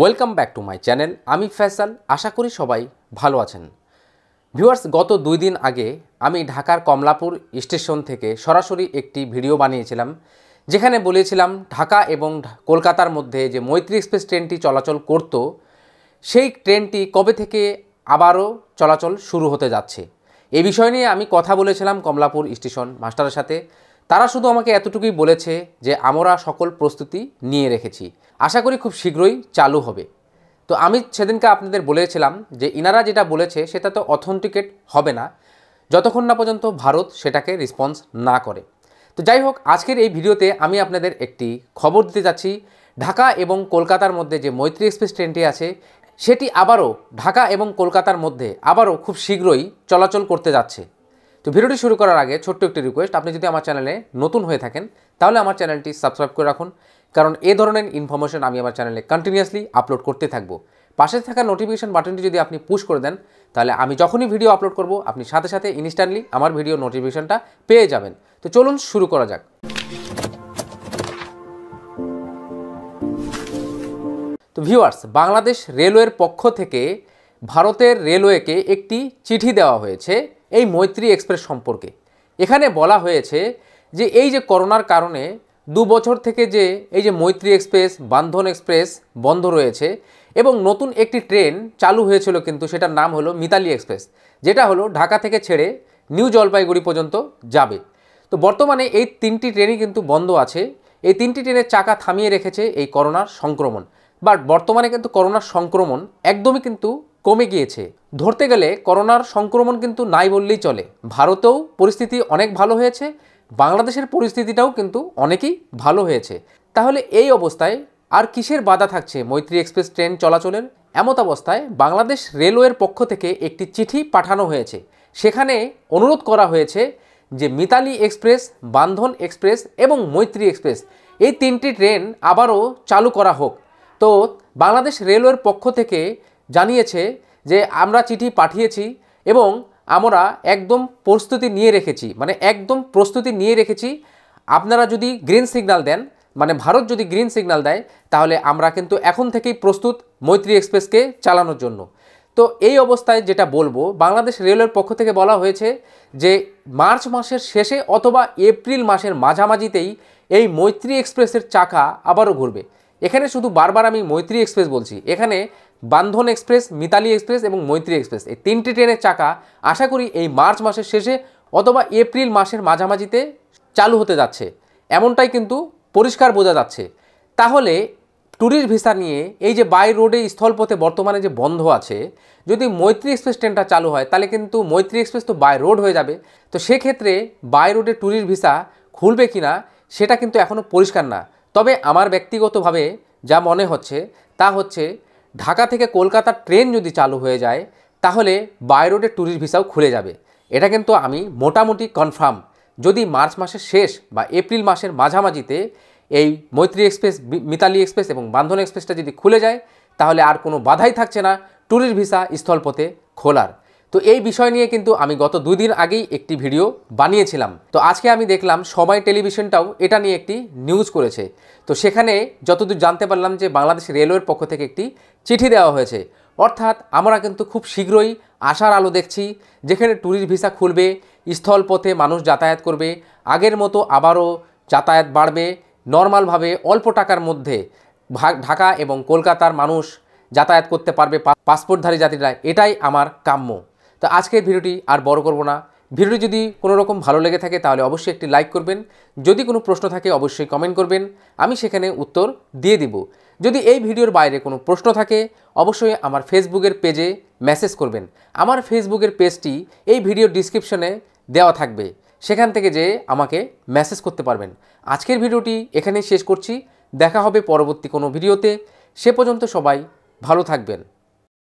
welcome back to my channel আমি ফ্যাসাল আশা করি সবাই ভালো আছেন ভিউয়ার্স গত দুই দিন আগে আমি ঢাকার কমলাপুর স্টেশন থেকে সরাসরি একটি ভিডিও বানিয়েছিলাম যেখানে বলেছিলাম ঢাকা এবং কলকাতার মধ্যে যে মৈত্রী এক্সপ্রেস ট্রেনটি চলাচল করত সেই ট্রেনটি কবে থেকে আবারও চলাচল শুরু হতে যাচ্ছে এ বিষয় নিয়ে আমি কথা বলেছিলাম কমলাপুর স্টেশন মাস্টারের সাথে তারা শুধু আমাকে এতটুকুই বলেছে যে আমরা সকল প্রস্তুতি নিয়ে রেখেছি আশা করি খুব শীঘ্রই চালু হবে তো আমি সেদিনকে আপনাদের বলেছিলাম যে ইনারা যেটা বলেছে সেটা তো অথেন্টিকেট হবে না যতক্ষণ না পর্যন্ত ভারত সেটাকে রেসপন্স না করে তো যাই হোক আজকের এই ভিডিওতে আমি আপনাদের একটি খবর দিতে যাচ্ছি ঢাকা এবং কলকাতার মধ্যে যে মৈত্রী এক্সপ্রেস ট্রেনটি আছে সেটি আবারও ঢাকা এবং কলকাতার মধ্যে আবারও খুব শীঘ্রই চলাচল করতে যাচ্ছে তো ভিডিওটি শুরু করার আগে ছোট্ট একটি রিকোয়েস্ট আপনি যদি আমার চ্যানেলে নতুন হয়ে থাকেন তাহলে আমার চ্যানেলটি সাবস্ক্রাইব করে রাখুন কারণ এ ধরনের ইনফরমেশন আমি আমার চ্যানেলে কন্টিনিউয়াসলি আপলোড করতে থাকব পাশে থাকা নোটিফিকেশান বাটনটি যদি আপনি পুশ করে দেন তাহলে আমি যখনই ভিডিও আপলোড করব আপনি সাথে সাথে ইনস্ট্যান্টলি আমার ভিডিও নোটিফিকেশানটা পেয়ে যাবেন তো চলুন শুরু করা যাক তো ভিউয়ার্স বাংলাদেশ রেলওয়ের পক্ষ থেকে ভারতের রেলওয়েকে একটি চিঠি দেওয়া হয়েছে এই মৈত্রী এক্সপ্রেস সম্পর্কে এখানে বলা হয়েছে যে এই যে করোনার কারণে দু বছর থেকে যে এই যে মৈত্রী এক্সপ্রেস বান্ধন এক্সপ্রেস বন্ধ রয়েছে এবং নতুন একটি ট্রেন চালু হয়েছিল কিন্তু সেটার নাম হলো মিতালি এক্সপ্রেস যেটা হলো ঢাকা থেকে ছেড়ে নিউ জলপাইগুড়ি পর্যন্ত যাবে তো বর্তমানে এই তিনটি ট্রেনই কিন্তু বন্ধ আছে এই তিনটি ট্রেনের চাকা থামিয়ে রেখেছে এই করোনার সংক্রমণ বাট বর্তমানে কিন্তু করোনার সংক্রমণ একদমই কিন্তু কমে গিয়েছে ধরতে গেলে করোনার সংক্রমণ কিন্তু নাই বললেই চলে ভারতেও পরিস্থিতি অনেক ভালো হয়েছে বাংলাদেশের পরিস্থিতিটাও কিন্তু অনেকই ভালো হয়েছে তাহলে এই অবস্থায় আর কিসের বাধা থাকছে মৈত্রী এক্সপ্রেস ট্রেন চলাচলের এমত অবস্থায় বাংলাদেশ রেলওয়ের পক্ষ থেকে একটি চিঠি পাঠানো হয়েছে সেখানে অনুরোধ করা হয়েছে যে মিতালি এক্সপ্রেস বান্ধন এক্সপ্রেস এবং মৈত্রী এক্সপ্রেস এই তিনটি ট্রেন আবারও চালু করা হোক তো বাংলাদেশ রেলওয়ের পক্ষ থেকে জানিয়েছে যে আমরা চিঠি পাঠিয়েছি এবং আমরা একদম প্রস্তুতি নিয়ে রেখেছি মানে একদম প্রস্তুতি নিয়ে রেখেছি আপনারা যদি গ্রিন সিগনাল দেন মানে ভারত যদি গ্রিন সিগনাল দেয় তাহলে আমরা কিন্তু এখন থেকেই প্রস্তুত মৈত্রী এক্সপ্রেসকে চালানোর জন্য তো এই অবস্থায় যেটা বলবো বাংলাদেশ রেলওয়ের পক্ষ থেকে বলা হয়েছে যে মার্চ মাসের শেষে অথবা এপ্রিল মাসের মাঝামাঝিতেই এই মৈত্রী এক্সপ্রেসের চাকা আবারও ঘুরবে এখানে শুধু বারবার আমি মৈত্রী এক্সপ্রেস বলছি এখানে বান্ধন এক্সপ্রেস মিতালি এক্সপ্রেস এবং মৈত্রী এক্সপ্রেস এই তিনটি ট্রেনের চাকা আশা করি এই মার্চ মাসের শেষে অথবা এপ্রিল মাসের মাঝামাঝিতে চালু হতে যাচ্ছে এমনটাই কিন্তু পরিষ্কার বোঝা যাচ্ছে তাহলে ট্যুরিস্ট ভিসা নিয়ে এই যে বাই রোডে স্থলপথে বর্তমানে যে বন্ধ আছে যদি মৈত্রী এক্সপ্রেস ট্রেনটা চালু হয় তাহলে কিন্তু মৈত্রী এক্সপ্রেস তো বাই রোড হয়ে যাবে তো সেক্ষেত্রে বাই রোডে ট্যুরিস্ট ভিসা খুলবে কি না সেটা কিন্তু এখনও পরিষ্কার না তবে আমার ব্যক্তিগতভাবে যা মনে হচ্ছে তা হচ্ছে ঢাকা থেকে কলকাতার ট্রেন যদি চালু হয়ে যায় তাহলে বাই রোডের ট্যুরিস্ট ভিসাও খুলে যাবে এটা কিন্তু আমি মোটামুটি কনফার্ম যদি মার্চ মাসের শেষ বা এপ্রিল মাসের মাঝামাঝিতে এই মৈত্রী এক্সপ্রেস মিতালি এক্সপ্রেস এবং বান্ধন এক্সপ্রেসটা যদি খুলে যায় তাহলে আর কোনো বাধাই থাকছে না ট্যুরিস্ট ভিসা স্থলপথে খোলার তো এই বিষয় নিয়ে কিন্তু আমি গত দুই দিন আগেই একটি ভিডিও বানিয়েছিলাম তো আজকে আমি দেখলাম সময় টেলিভিশনটাও এটা নিয়ে একটি নিউজ করেছে তো সেখানে যতদূর জানতে পারলাম যে বাংলাদেশ রেলওয়ের পক্ষ থেকে একটি চিঠি দেওয়া হয়েছে অর্থাৎ আমরা কিন্তু খুব শীঘ্রই আশার আলো দেখছি যেখানে ট্যুরিস্ট ভিসা খুলবে স্থলপথে মানুষ যাতায়াত করবে আগের মতো আবারও যাতায়াত বাড়বে নর্মালভাবে অল্প টাকার মধ্যে ঢাকা এবং কলকাতার মানুষ যাতায়াত করতে পারবে পাসপোর্টধারী যাত্রীরা এটাই আমার কাম্য তো আজকের ভিডিওটি আর বড় করব না ভিডিওটি যদি কোনো রকম ভালো লেগে থাকে তাহলে অবশ্যই একটি লাইক করবেন যদি কোনো প্রশ্ন থাকে অবশ্যই কমেন্ট করবেন আমি সেখানে উত্তর দিয়ে দিব যদি এই ভিডিওর বাইরে কোনো প্রশ্ন থাকে অবশ্যই আমার ফেসবুকের পেজে মেসেজ করবেন আমার ফেসবুকের পেজটি এই ভিডিওর ডিসক্রিপশনে দেওয়া থাকবে সেখান থেকে যে আমাকে মেসেজ করতে পারবেন আজকের ভিডিওটি এখানেই শেষ করছি দেখা হবে পরবর্তী কোনো ভিডিওতে সে পর্যন্ত সবাই ভালো থাকবেন